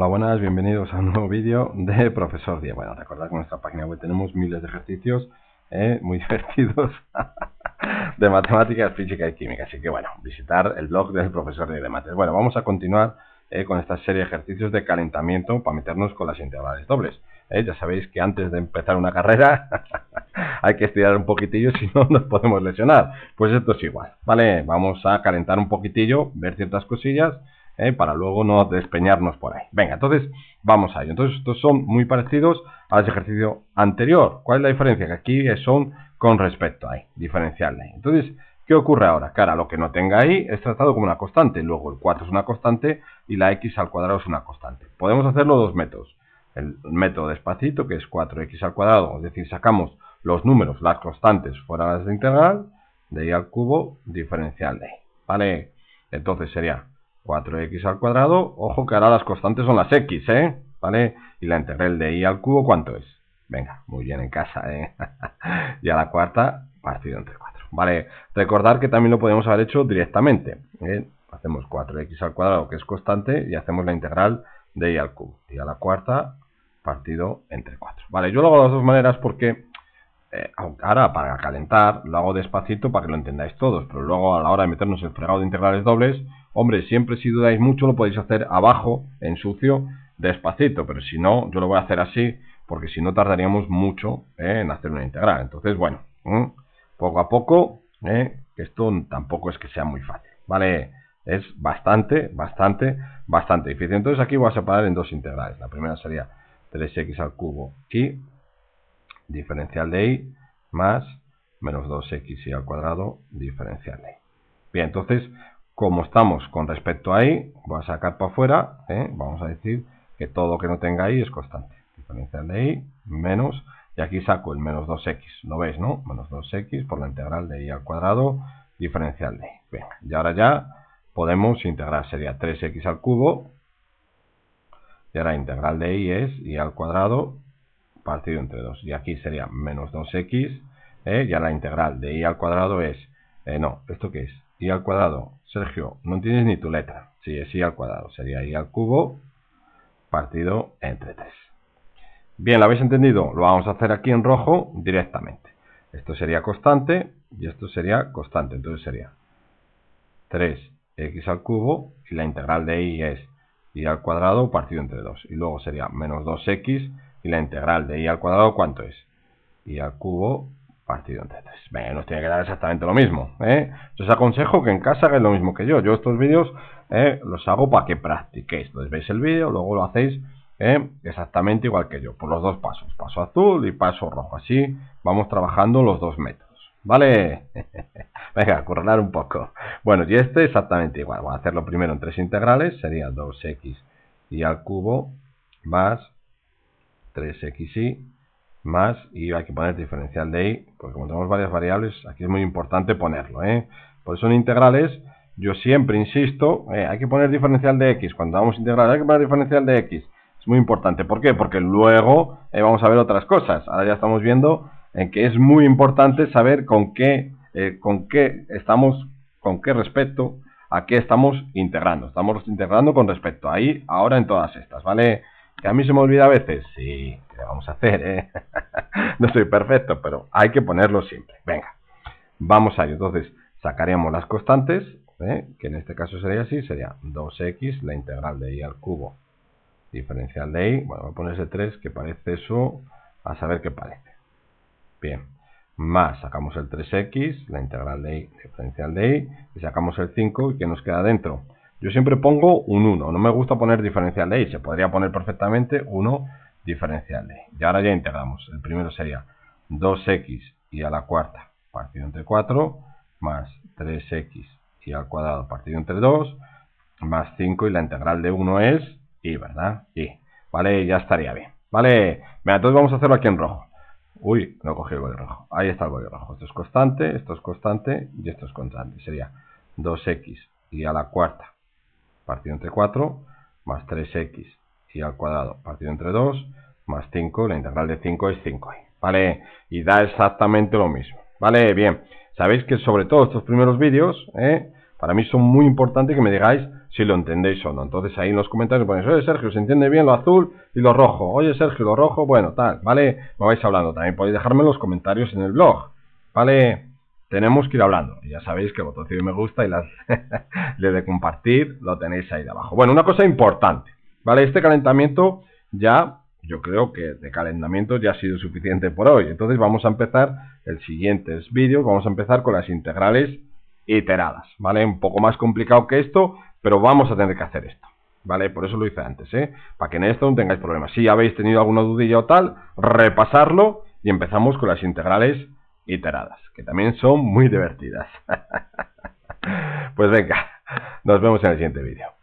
Hola, buenas, bienvenidos a un nuevo vídeo de Profesor Diego. Bueno, recordad que en nuestra página web tenemos miles de ejercicios eh, muy divertidos de matemáticas, física y química. Así que bueno, visitar el blog del Profesor Diego de Mates. Bueno, vamos a continuar eh, con esta serie de ejercicios de calentamiento para meternos con las integrales dobles. Eh, ya sabéis que antes de empezar una carrera hay que estirar un poquitillo, si no nos podemos lesionar. Pues esto es igual, ¿vale? Vamos a calentar un poquitillo, ver ciertas cosillas ¿eh? para luego no despeñarnos por ahí. Venga, entonces vamos a ello. Entonces estos son muy parecidos al ejercicio anterior. ¿Cuál es la diferencia? Que aquí son con respecto a ahí, diferenciarle. Entonces, ¿qué ocurre ahora? Cara, lo que no tenga ahí es tratado como una constante. Luego el 4 es una constante y la x al cuadrado es una constante. Podemos hacerlo dos métodos. El método despacito, que es 4x al cuadrado, es decir, sacamos los números, las constantes fuera de la integral, de ahí al cubo, diferencial de ¿Vale? Entonces sería 4x al cuadrado, ojo que ahora las constantes son las x, ¿eh? ¿Vale? Y la integral de y al cubo, ¿cuánto es? Venga, muy bien en casa, ¿eh? y a la cuarta, partido entre 4. Vale, recordar que también lo podemos haber hecho directamente. ¿eh? Hacemos 4x al cuadrado, que es constante, y hacemos la integral de y al cubo. Y a la cuarta, partido entre 4. Vale, yo lo hago de las dos maneras porque... Eh, ahora, para calentar, lo hago despacito para que lo entendáis todos, pero luego a la hora de meternos el fregado de integrales dobles, Hombre, siempre si dudáis mucho lo podéis hacer abajo, en sucio, despacito, pero si no, yo lo voy a hacer así, porque si no tardaríamos mucho eh, en hacer una integral. Entonces, bueno, poco a poco, eh, esto tampoco es que sea muy fácil, ¿vale? Es bastante, bastante, bastante difícil. Entonces aquí voy a separar en dos integrales. La primera sería 3x al cubo y diferencial de y más menos 2x y al cuadrado diferencial de y. Bien, entonces como estamos con respecto a i, voy a sacar para afuera, ¿eh? vamos a decir que todo lo que no tenga i es constante. Diferencial de i menos, y aquí saco el menos 2x, lo veis, ¿no? Menos 2x por la integral de i al cuadrado, diferencial de i. y ahora ya podemos integrar, sería 3x al cubo, y ahora integral de i es i al cuadrado partido entre 2, y aquí sería menos 2x, ¿eh? y ahora la integral de i al cuadrado es, eh, no, ¿esto qué es? i al cuadrado Sergio, no tienes ni tu letra. Si es i al cuadrado, sería i al cubo partido entre 3. Bien, ¿lo habéis entendido? Lo vamos a hacer aquí en rojo directamente. Esto sería constante y esto sería constante. Entonces sería 3x al cubo y la integral de i es i al cuadrado partido entre 2. Y luego sería menos 2x y la integral de i al cuadrado, ¿cuánto es? i al cubo partido entre tres. Pues, nos tiene que dar exactamente lo mismo. ¿eh? os aconsejo que en casa hagáis lo mismo que yo. Yo estos vídeos ¿eh? los hago para que practiquéis. Entonces veis el vídeo, luego lo hacéis ¿eh? exactamente igual que yo. Por los dos pasos. Paso azul y paso rojo. Así vamos trabajando los dos métodos. ¿Vale? Venga, currar un poco. Bueno, y este exactamente igual. Voy a hacerlo primero en tres integrales. Sería 2x y al cubo más 3 y más y hay que poner diferencial de y, porque como tenemos varias variables, aquí es muy importante ponerlo. ¿eh? Por eso en integrales, yo siempre insisto, eh, hay que poner diferencial de x. Cuando a integrar, hay que poner diferencial de x. Es muy importante. ¿Por qué? Porque luego eh, vamos a ver otras cosas. Ahora ya estamos viendo en que es muy importante saber con qué, eh, con qué estamos, con qué respecto a qué estamos integrando. Estamos integrando con respecto a ahí, ahora en todas estas, ¿vale? ¿Que a mí se me olvida a veces? Sí, ¿qué vamos a hacer? Eh? no soy perfecto, pero hay que ponerlo siempre. Venga, vamos a ello. Entonces, sacaríamos las constantes, ¿eh? que en este caso sería así, sería 2x, la integral de y al cubo, diferencial de y, bueno, voy a poner ese 3 que parece eso, a saber qué parece. Bien, más sacamos el 3x, la integral de y, diferencial de y, y sacamos el 5, ¿y qué nos queda dentro? Yo siempre pongo un 1, no me gusta poner diferencial de y, se podría poner perfectamente 1 diferencial de y. Y ahora ya integramos, el primero sería 2x y a la cuarta partido entre 4, más 3x y al cuadrado partido entre 2, más 5 y la integral de 1 es y, ¿verdad? Y, ¿vale? Ya estaría bien, ¿vale? mira entonces vamos a hacerlo aquí en rojo. Uy, no cogí el boli rojo. Ahí está el boli rojo. Esto es constante, esto es constante y esto es constante. Sería 2x y a la cuarta partido entre 4 más 3x y al cuadrado partido entre 2 más 5, la integral de 5 es 5 ¿vale? Y da exactamente lo mismo, ¿vale? Bien, sabéis que sobre todo estos primeros vídeos, ¿eh? para mí son muy importantes que me digáis si lo entendéis o no. Entonces ahí en los comentarios ponéis, oye Sergio, ¿se entiende bien lo azul y lo rojo? Oye Sergio, lo rojo, bueno, tal, ¿vale? Me vais hablando, también podéis dejarme los comentarios en el blog, ¿vale? tenemos que ir hablando. Ya sabéis que botoncito me gusta y las de compartir lo tenéis ahí debajo. abajo. Bueno, una cosa importante, ¿vale? Este calentamiento ya, yo creo que de calentamiento ya ha sido suficiente por hoy. Entonces vamos a empezar el siguiente vídeo, vamos a empezar con las integrales iteradas, ¿vale? Un poco más complicado que esto, pero vamos a tener que hacer esto. ¿Vale? Por eso lo hice antes, ¿eh? Para que en esto no tengáis problemas. Si habéis tenido alguna dudilla o tal, repasarlo y empezamos con las integrales Iteradas, que también son muy divertidas. pues venga, nos vemos en el siguiente vídeo.